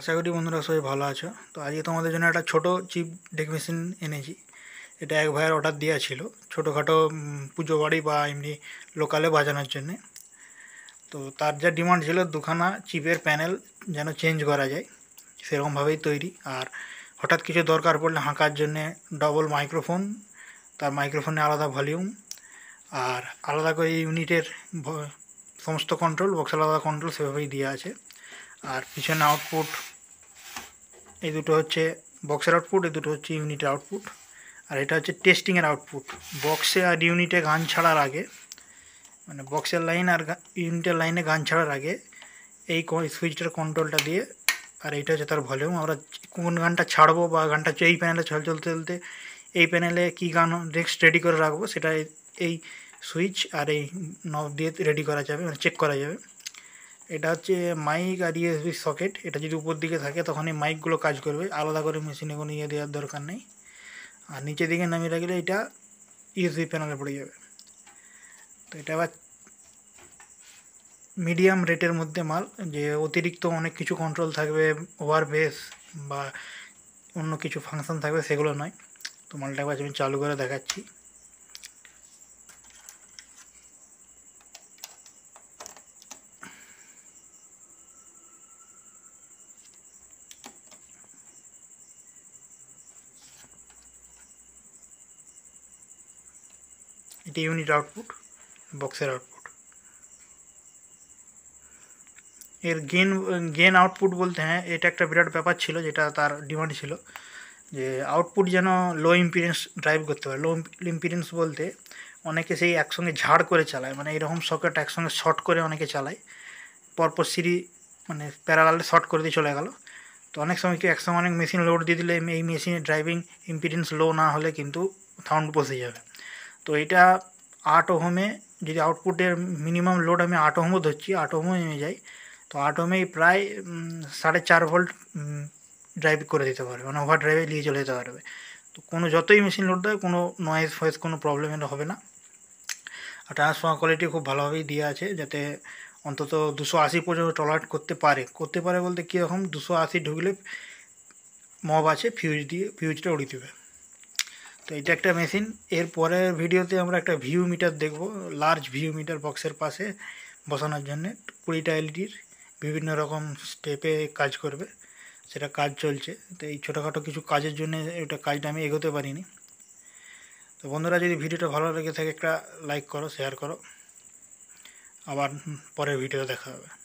আশা করি বন্ধুরা সবাই ভালো আছো তো আজকে তোমাদের জন্য একটা ছোট চিপ ডেক মেশিন এনেছি এটা এক ভাইয়ের অর্ডার দেওয়া ছিল ছোটোখাটো পুজো বাড়ি বা এমনি লোকালে বাজানোর জন্যে তো তার যা ডিমান্ড ছিল দুখানা চিপের প্যানেল যেন চেঞ্জ করা যায় সেরকমভাবেই তৈরি আর হঠাৎ কিছু দরকার পড়লে হাঁকার জন্যে ডবল মাইক্রোফোন তার মাইক্রোফোনে আলাদা ভলিউম আর আলাদা করে ইউনিটের সমস্ত কন্ট্রোল বক্স আলাদা কন্ট্রোল সেভাবেই দেওয়া আছে আর পিছনে আউটপুট এই দুটো হচ্ছে বক্সের আউটপুট এই দুটো হচ্ছে ইউনিটের আউটপুট আর এটা হচ্ছে টেস্টিংয়ের আউটপুট বক্সে আর ইউনিটে গান ছাড়ার আগে মানে বক্সের লাইন আর ইউনিটের লাইনে গান ছাড়ার আগে এই সুইচটার কন্ট্রোলটা দিয়ে আর এইটা হচ্ছে তার ভলিউম আমরা কোন গানটা ছাড়বো বা গানটা এই প্যানেলে চল চলতে চলতে এই প্যানেলে কি গান নেক্সট রেডি করে রাখবো সেটা এই সুইচ আর এই নব দিয়ে রেডি করা যাবে মানে চেক করা যাবে এটা হচ্ছে মাইক আর ইএসবি সকেট এটা যদি উপর দিকে থাকে তখন এই মাইকগুলো কাজ করবে আলাদা করে মেশিনে কোনো ইয়ে দেওয়ার দরকার নেই আর নিচের দিকে নামিয়ে রাখলে এটা ইউএসবি প্যানেলে পড়ে যাবে তো এটা আবার মিডিয়াম রেটের মধ্যে মাল যে অতিরিক্ত অনেক কিছু কন্ট্রোল থাকবে ওভার বেস বা অন্য কিছু ফাংশন থাকবে সেগুলো নয় তো মালটা একবার আমি চালু করে দেখাচ্ছি এটি ইউনিট আউটপুট বক্সের আউটপুট এর গেন গেন আউটপুট বলতে হ্যাঁ এটা একটা বিরাট ব্যাপার ছিল যেটা তার ডিমান্ড ছিল যে আউটপুট যেন লো ইম্পিডেন্স ড্রাইভ করতে পারে লো ইম্পিডেন্স বলতে অনেকে সেই একসঙ্গে ঝাড় করে চালায় মানে এরকম সকেট একসঙ্গে শর্ট করে অনেকে চালায় পরপর সিরি মানে প্যারালালে শর্ট করে দিয়ে চলে গেল তো অনেক সময় কি একসঙ্গে অনেক মেশিন লোড দিয়ে দিলে এই মেশিনের ড্রাইভিং ইম্পিডেন্স লো না হলে কিন্তু সাউন্ড বসে যাবে তো এটা আট ওহমে যদি আউটপুটের মিনিমাম লোড আমি আট ওহমও ধরছি আট ওহমও নেমে যাই তো আট ওহমেই প্রায় সাড়ে চার ভোল্ট ড্রাইভ করে দিতে পারবে মানে ওভার ড্রাইভে নিয়ে চলে যেতে পারবে তো কোনো যতই মেশিন লোড দেয় কোনো নয়েজ ফয়েজ কোনো প্রবলেম হবে না আর ট্রান্সফর্মার কোয়ালিটি খুব ভালোভাবেই দেওয়া আছে যাতে অন্তত দুশো আশি পর্যন্ত টলারেট করতে পারে করতে পারে বলতে কীরকম দুশো আশি ঢুকলে মব আছে ফিউজ দিয়ে ফিউজটা উড়িয়ে দেবে তো এটা একটা মেশিন এর পরের ভিডিওতে আমরা একটা ভিউ মিটার দেখব লার্জ ভিউ মিটার বক্সের পাশে বসানোর জন্য কুড়িটা এলইডির বিভিন্ন রকম স্টেপে কাজ করবে সেটা কাজ চলছে তো এই ছোটোখাটো কিছু কাজের জন্য এটা কাজটা আমি এগোতে পারিনি তো বন্ধুরা যদি ভিডিওটা ভালো লেগে থাকে একটা লাইক করো শেয়ার করো আবার পরের ভিডিও দেখা হবে